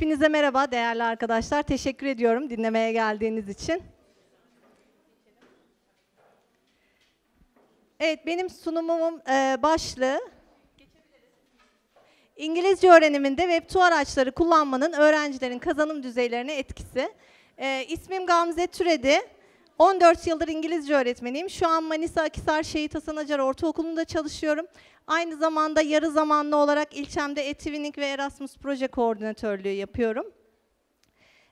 Hepinize merhaba değerli arkadaşlar. Teşekkür ediyorum dinlemeye geldiğiniz için. Evet benim sunumumun e, başlığı İngilizce öğreniminde Web2 araçları kullanmanın öğrencilerin kazanım düzeylerine etkisi. E, ismim Gamze Türedi. 14 yıldır İngilizce öğretmeniyim. Şu an Manisa Akisar Şehit Hasan Acar Ortaokulu'nda çalışıyorum. Aynı zamanda yarı zamanlı olarak ilçemde Etivinik ve Erasmus Proje Koordinatörlüğü yapıyorum.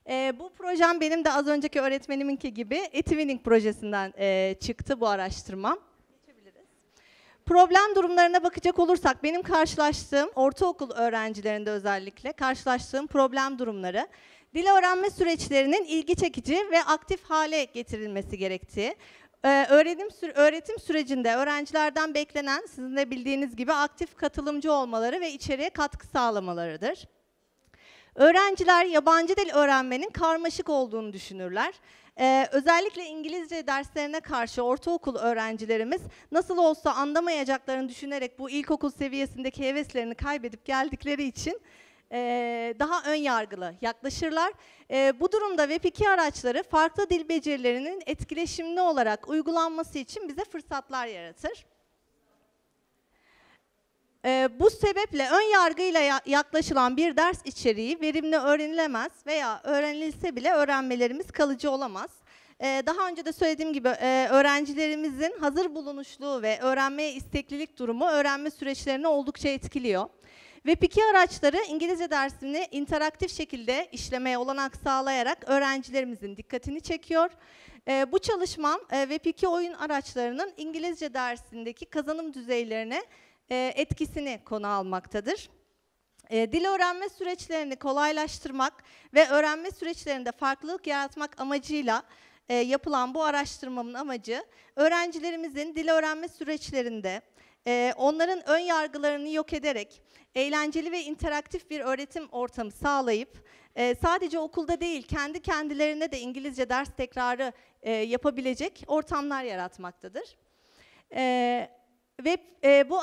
Ee, bu projem benim de az önceki öğretmeniminki gibi Etivinik projesinden e, çıktı bu araştırmam. Problem durumlarına bakacak olursak benim karşılaştığım ortaokul öğrencilerinde özellikle karşılaştığım problem durumları dil öğrenme süreçlerinin ilgi çekici ve aktif hale getirilmesi gerektiği, ee, öğrenim, öğretim sürecinde öğrencilerden beklenen sizin de bildiğiniz gibi aktif katılımcı olmaları ve içeriye katkı sağlamalarıdır. Öğrenciler yabancı dil öğrenmenin karmaşık olduğunu düşünürler. Ee, özellikle İngilizce derslerine karşı ortaokul öğrencilerimiz nasıl olsa anlamayacaklarını düşünerek bu ilkokul seviyesindeki heveslerini kaybedip geldikleri için e, daha ön yargılı yaklaşırlar. E, bu durumda Web2 araçları farklı dil becerilerinin etkileşimli olarak uygulanması için bize fırsatlar yaratır. E, bu sebeple ön yargıyla yaklaşılan bir ders içeriği verimli öğrenilemez veya öğrenilse bile öğrenmelerimiz kalıcı olamaz. E, daha önce de söylediğim gibi e, öğrencilerimizin hazır bulunuşluğu ve öğrenmeye isteklilik durumu öğrenme süreçlerini oldukça etkiliyor. Ve pike araçları İngilizce dersini interaktif şekilde işlemeye olanak sağlayarak öğrencilerimizin dikkatini çekiyor. E, bu çalışmam e, Web2 oyun araçlarının İngilizce dersindeki kazanım düzeylerine e, etkisini konu almaktadır. E, dil öğrenme süreçlerini kolaylaştırmak ve öğrenme süreçlerinde farklılık yaratmak amacıyla e, yapılan bu araştırmamın amacı öğrencilerimizin dil öğrenme süreçlerinde e, onların ön yargılarını yok ederek eğlenceli ve interaktif bir öğretim ortamı sağlayıp e, sadece okulda değil kendi kendilerine de İngilizce ders tekrarı e, yapabilecek ortamlar yaratmaktadır. E, ve e, bu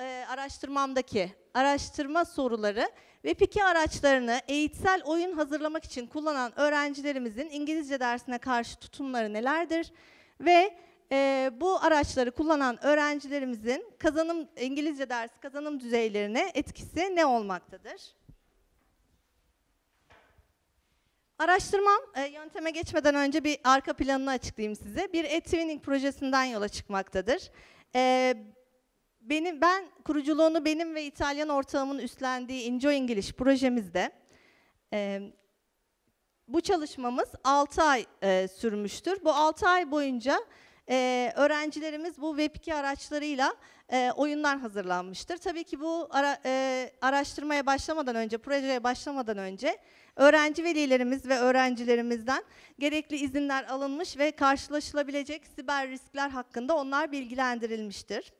e, araştırmamdaki araştırma soruları ve piki araçlarını eğitsel oyun hazırlamak için kullanan öğrencilerimizin İngilizce dersine karşı tutumları nelerdir ve e, bu araçları kullanan öğrencilerimizin kazanım İngilizce ders kazanım düzeylerine etkisi ne olmaktadır? Araştırmam e, yönteme geçmeden önce bir arka planını açıklayayım size. Bir e-twinning projesinden yola çıkmaktadır. E, ee, benim, ben kuruculuğunu benim ve İtalyan ortağımın üstlendiği Enjoy English projemizde e, bu çalışmamız 6 ay e, sürmüştür. Bu 6 ay boyunca e, öğrencilerimiz bu Web2 araçlarıyla e, oyunlar hazırlanmıştır. Tabii ki bu ara, e, araştırmaya başlamadan önce, projeye başlamadan önce öğrenci velilerimiz ve öğrencilerimizden gerekli izinler alınmış ve karşılaşılabilecek siber riskler hakkında onlar bilgilendirilmiştir.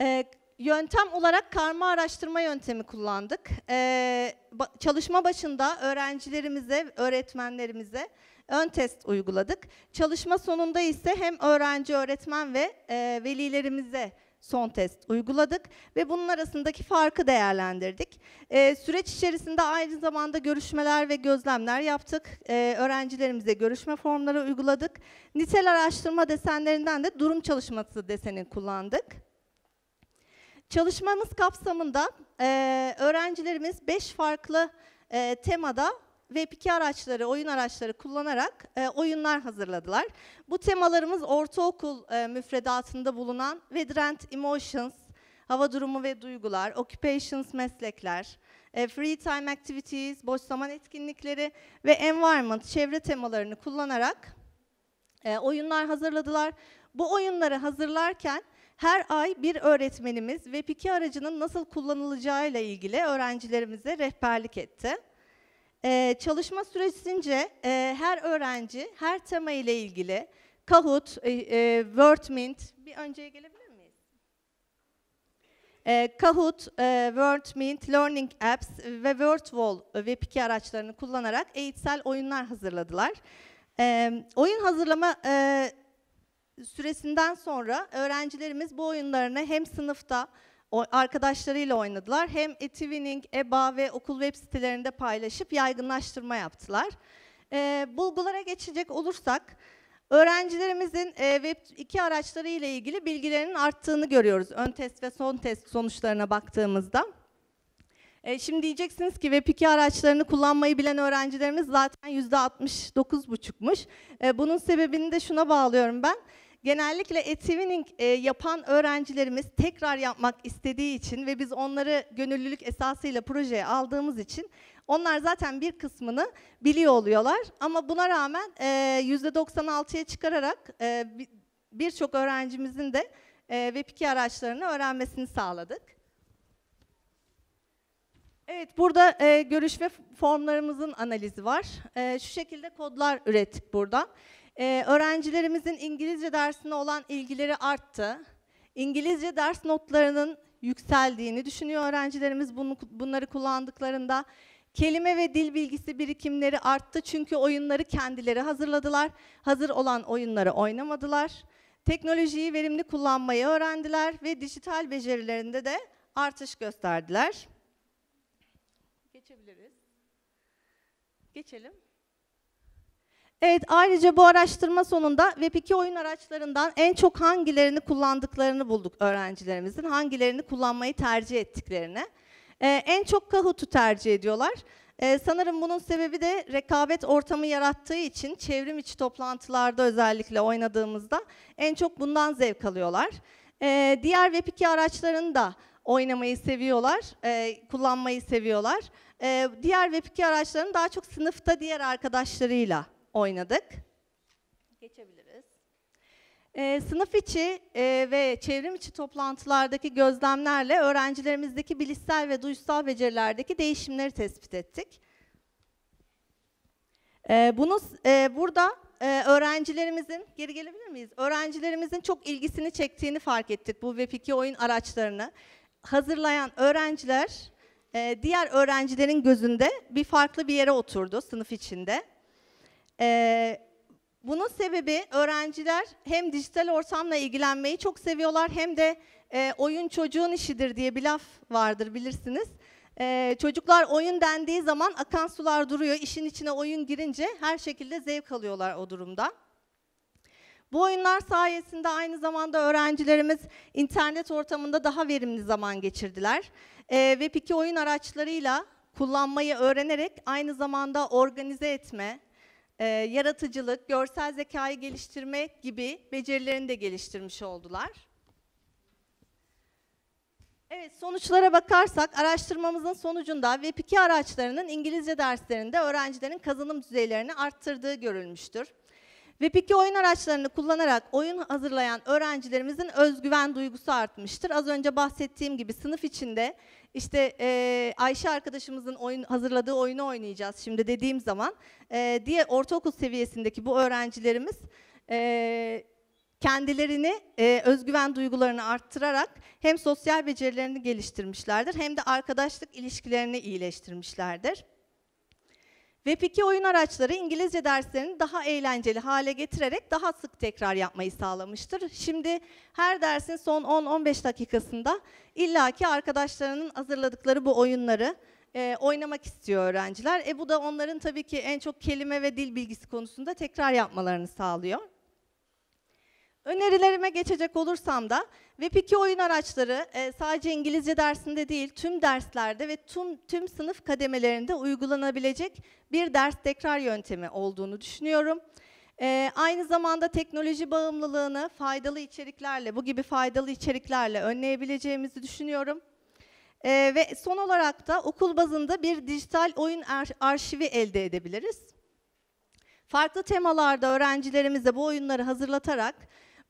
E, Yöntem olarak karma araştırma yöntemi kullandık. Ee, çalışma başında öğrencilerimize, öğretmenlerimize ön test uyguladık. Çalışma sonunda ise hem öğrenci, öğretmen ve e, velilerimize son test uyguladık ve bunun arasındaki farkı değerlendirdik. Ee, süreç içerisinde aynı zamanda görüşmeler ve gözlemler yaptık. Ee, öğrencilerimize görüşme formları uyguladık. Nitel araştırma desenlerinden de durum çalışması deseni kullandık. Çalışmamız kapsamında e, öğrencilerimiz 5 farklı e, temada Web2 araçları, oyun araçları kullanarak e, oyunlar hazırladılar. Bu temalarımız ortaokul e, müfredatında bulunan Vedrent Emotions, hava durumu ve duygular, occupations meslekler, e, free time activities, boş zaman etkinlikleri ve environment, çevre temalarını kullanarak e, oyunlar hazırladılar. Bu oyunları hazırlarken her ay bir öğretmenimiz Web2 aracının nasıl kullanılacağıyla ilgili öğrencilerimize rehberlik etti. Ee, çalışma süresince e, her öğrenci her tema ile ilgili Kahoot, e, e, WordMint, bir önceye gelebilir miyiz? E, Kahoot, e, WordMint, Learning Apps ve WordWall Web2 araçlarını kullanarak eğitsel oyunlar hazırladılar. E, oyun hazırlama e, süresinden sonra öğrencilerimiz bu oyunlarını hem sınıfta arkadaşlarıyla oynadılar hem e EBA ve okul web sitelerinde paylaşıp yaygınlaştırma yaptılar. Ee, bulgulara geçecek olursak, öğrencilerimizin e, Web2 araçları ile ilgili bilgilerinin arttığını görüyoruz. Ön test ve son test sonuçlarına baktığımızda. E, şimdi diyeceksiniz ki Web2 araçlarını kullanmayı bilen öğrencilerimiz zaten %69,5'muş. E, bunun sebebini de şuna bağlıyorum ben. Genellikle e-twinning e, yapan öğrencilerimiz tekrar yapmak istediği için ve biz onları gönüllülük esasıyla projeye aldığımız için onlar zaten bir kısmını biliyor oluyorlar. Ama buna rağmen e, %96'ya çıkararak e, birçok öğrencimizin de e, Web2 araçlarını öğrenmesini sağladık. Evet, burada e, görüş formlarımızın analizi var. E, şu şekilde kodlar ürettik burada. Ee, öğrencilerimizin İngilizce dersine olan ilgileri arttı. İngilizce ders notlarının yükseldiğini düşünüyor öğrencilerimiz bunu, bunları kullandıklarında. Kelime ve dil bilgisi birikimleri arttı çünkü oyunları kendileri hazırladılar. Hazır olan oyunları oynamadılar. Teknolojiyi verimli kullanmayı öğrendiler ve dijital becerilerinde de artış gösterdiler. Geçebiliriz. Geçelim. Evet, ayrıca bu araştırma sonunda Web2 oyun araçlarından en çok hangilerini kullandıklarını bulduk öğrencilerimizin, hangilerini kullanmayı tercih ettiklerini. Ee, en çok Kahoot'u tercih ediyorlar. Ee, sanırım bunun sebebi de rekabet ortamı yarattığı için çevrim içi toplantılarda özellikle oynadığımızda en çok bundan zevk alıyorlar. Ee, diğer Web2 araçlarını da oynamayı seviyorlar, e, kullanmayı seviyorlar. Ee, diğer Web2 araçlarını daha çok sınıfta diğer arkadaşlarıyla oynadık. Geçebiliriz. E, sınıf içi e, ve çevrim içi toplantılardaki gözlemlerle öğrencilerimizdeki bilişsel ve duysal becerilerdeki değişimleri tespit ettik. E, bunu e, burada e, öğrencilerimizin, geri gelebilir miyiz? Öğrencilerimizin çok ilgisini çektiğini fark ettik bu Web2 oyun araçlarını. Hazırlayan öğrenciler e, diğer öğrencilerin gözünde bir farklı bir yere oturdu sınıf içinde. Ee, bunun sebebi öğrenciler hem dijital ortamla ilgilenmeyi çok seviyorlar hem de e, oyun çocuğun işidir diye bir laf vardır bilirsiniz. Ee, çocuklar oyun dendiği zaman akan sular duruyor. İşin içine oyun girince her şekilde zevk alıyorlar o durumda. Bu oyunlar sayesinde aynı zamanda öğrencilerimiz internet ortamında daha verimli zaman geçirdiler. Ee, Web2 oyun araçlarıyla kullanmayı öğrenerek aynı zamanda organize etme, e, yaratıcılık, görsel zekayı geliştirme gibi becerilerini de geliştirmiş oldular. Evet, sonuçlara bakarsak araştırmamızın sonucunda Web2 araçlarının İngilizce derslerinde öğrencilerin kazanım düzeylerini arttırdığı görülmüştür. Web2 oyun araçlarını kullanarak oyun hazırlayan öğrencilerimizin özgüven duygusu artmıştır. Az önce bahsettiğim gibi sınıf içinde işte e, Ayşe arkadaşımızın oyun, hazırladığı oyunu oynayacağız şimdi dediğim zaman e, diye ortaokul seviyesindeki bu öğrencilerimiz e, kendilerini e, özgüven duygularını arttırarak hem sosyal becerilerini geliştirmişlerdir hem de arkadaşlık ilişkilerini iyileştirmişlerdir. Web2 oyun araçları İngilizce derslerini daha eğlenceli hale getirerek daha sık tekrar yapmayı sağlamıştır. Şimdi her dersin son 10-15 dakikasında illaki arkadaşlarının hazırladıkları bu oyunları e, oynamak istiyor öğrenciler. E, bu da onların tabii ki en çok kelime ve dil bilgisi konusunda tekrar yapmalarını sağlıyor. Önerilerime geçecek olursam da Web2 oyun araçları e, sadece İngilizce dersinde değil tüm derslerde ve tüm, tüm sınıf kademelerinde uygulanabilecek bir ders tekrar yöntemi olduğunu düşünüyorum. E, aynı zamanda teknoloji bağımlılığını faydalı içeriklerle, bu gibi faydalı içeriklerle önleyebileceğimizi düşünüyorum. E, ve son olarak da okul bazında bir dijital oyun arşivi elde edebiliriz. Farklı temalarda öğrencilerimize bu oyunları hazırlatarak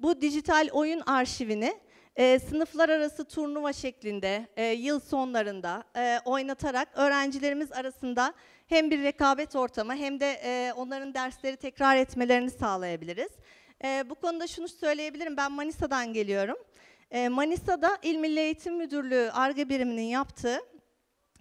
bu dijital oyun arşivini e, sınıflar arası turnuva şeklinde e, yıl sonlarında e, oynatarak öğrencilerimiz arasında hem bir rekabet ortamı hem de e, onların dersleri tekrar etmelerini sağlayabiliriz. E, bu konuda şunu söyleyebilirim, ben Manisa'dan geliyorum. E, Manisa'da İl Milli Eğitim Müdürlüğü ARGE biriminin yaptığı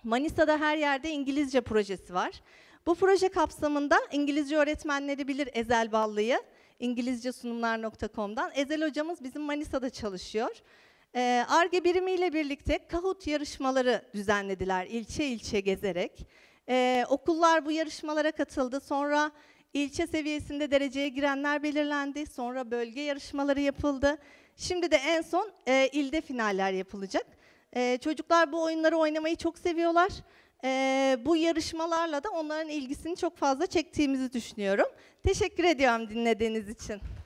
Manisa'da her yerde İngilizce projesi var. Bu proje kapsamında İngilizce öğretmenleri bilir Ezel Ballı'yı. İngilizcesunumlar.com'dan. Ezel hocamız bizim Manisa'da çalışıyor. ARGE ee, birimiyle birlikte kahut yarışmaları düzenlediler ilçe ilçe gezerek. Ee, okullar bu yarışmalara katıldı. Sonra ilçe seviyesinde dereceye girenler belirlendi. Sonra bölge yarışmaları yapıldı. Şimdi de en son e, ilde finaller yapılacak. Ee, çocuklar bu oyunları oynamayı çok seviyorlar e, bu yarışmalarla da onların ilgisini çok fazla çektiğimizi düşünüyorum. Teşekkür ediyorum dinlediğiniz için.